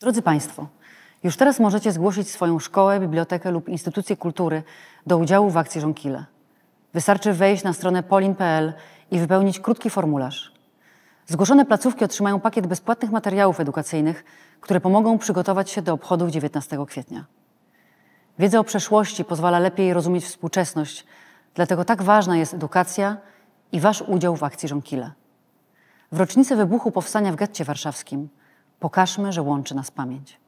Drodzy Państwo, już teraz możecie zgłosić swoją szkołę, bibliotekę lub instytucję kultury do udziału w akcji Żonkile. Wystarczy wejść na stronę polin.pl i wypełnić krótki formularz. Zgłoszone placówki otrzymają pakiet bezpłatnych materiałów edukacyjnych, które pomogą przygotować się do obchodów 19 kwietnia. Wiedza o przeszłości pozwala lepiej rozumieć współczesność, dlatego tak ważna jest edukacja i Wasz udział w akcji Żonkile. W rocznicę wybuchu powstania w getcie warszawskim – Pokażmy, że łączy nas pamięć.